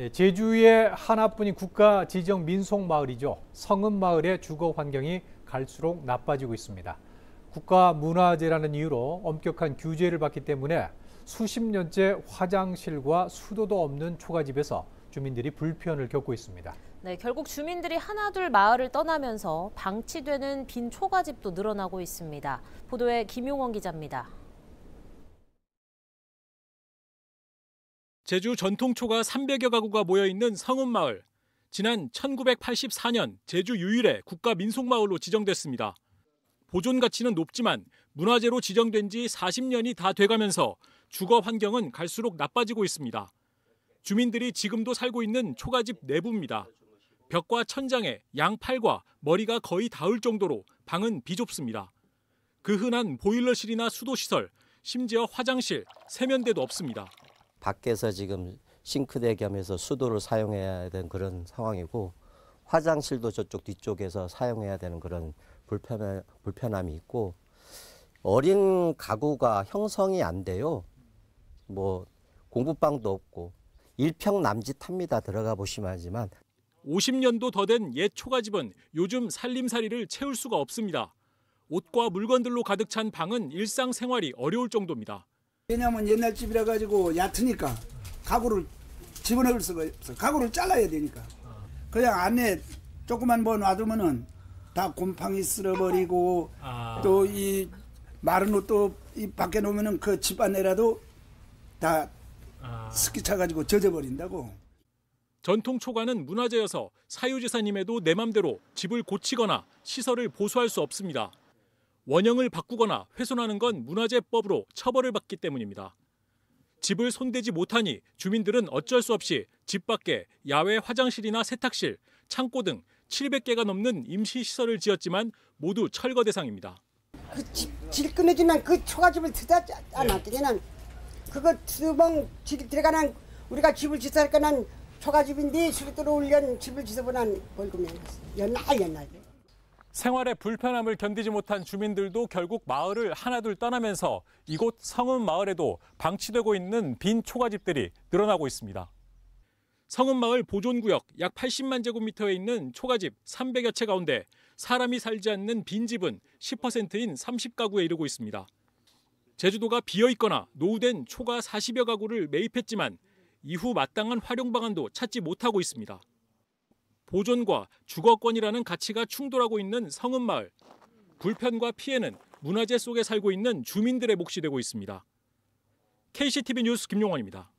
예, 제주의 하나뿐인 국가 지정 민속 마을이죠. 성은 마을의 주거 환경이 갈수록 나빠지고 있습니다. 국가 문화재라는 이유로 엄격한 규제를 받기 때문에 수십 년째 화장실과 수도도 없는 초가집에서 주민들이 불편을 겪고 있습니다. 네, 결국 주민들이 하나둘 마을을 떠나면서 방치되는 빈 초가집도 늘어나고 있습니다. 보도에 김용원 기자입니다. 제주 전통초가 300여 가구가 모여 있는 성읍마을 지난 1984년 제주 유일의 국가 민속마을로 지정됐습니다. 보존 가치는 높지만 문화재로 지정된 지 40년이 다 돼가면서 주거 환경은 갈수록 나빠지고 있습니다. 주민들이 지금도 살고 있는 초가집 내부입니다. 벽과 천장에 양팔과 머리가 거의 닿을 정도로 방은 비좁습니다. 그 흔한 보일러실이나 수도시설, 심지어 화장실, 세면대도 없습니다. 밖에서 지금 싱크대 겸해서 수도를 사용해야 되는 그런 상황이고 화장실도 저쪽 뒤쪽에서 사용해야 되는 그런 불편 불편함이 있고 어린 가구가 형성이 안 돼요. 뭐 공부방도 없고 일평 남짓합니다. 들어가 보시면 하지만 50년도 더 된 옛 초가집은 요즘 살림살이를 채울 수가 없습니다. 옷과 물건들로 가득 찬 방은 일상생활이 어려울 정도입니다. 왜냐하면 옛날 집이라 가지고 얕으니까 가구를 집어넣을 수가 없어. 가구를 잘라야 되니까. 그냥 안에 조그만 뭐 놔두면은 다 곰팡이 쓸어버리고 아. 또이 마른 옷도 이 밖에 놓으면은 그 집 안에라도 다 아. 습기 차가지고 젖어버린다고. 전통 초가는 문화재여서 사유지사님에도 내 맘대로 집을 고치거나 시설을 보수할 수 없습니다. 원형을 바꾸거나 훼손하는 건 문화재법으로 처벌을 받기 때문입니다. 집을 손대지 못하니 주민들은 어쩔 수 없이 집 밖에 야외 화장실이나 세탁실, 창고 등 700개가 넘는 임시시설을 지었지만 모두 철거 대상입니다. 그 질끈해지면 그 초가집을 들지 않았더니 그거 두봉 들어가는 우리가 집을 짓을 거는 초가집인데 수리 들어올려 집을 짓어보는 벌금이 안어 옛날 옛날. 생활의 불편함을 견디지 못한 주민들도 결국 마을을 하나둘 떠나면서 이곳 성은 마을에도 방치되고 있는 빈 초가집들이 늘어나고 있습니다. 성은마을 보존구역 약 80만 제곱미터에 있는 초가집 300여 채 가운데 사람이 살지 않는 빈집은 10%인 30가구에 이르고 있습니다. 제주도가 비어있거나 노후된 초가 40여 가구를 매입했지만 이후 마땅한 활용 방안도 찾지 못하고 있습니다. 보존과 주거권이라는 가치가 충돌하고 있는 성은마을. 불편과 피해는 문화재 속에 살고 있는 주민들의 몫이 되고 있습니다. KCTV 뉴스 김용환입니다.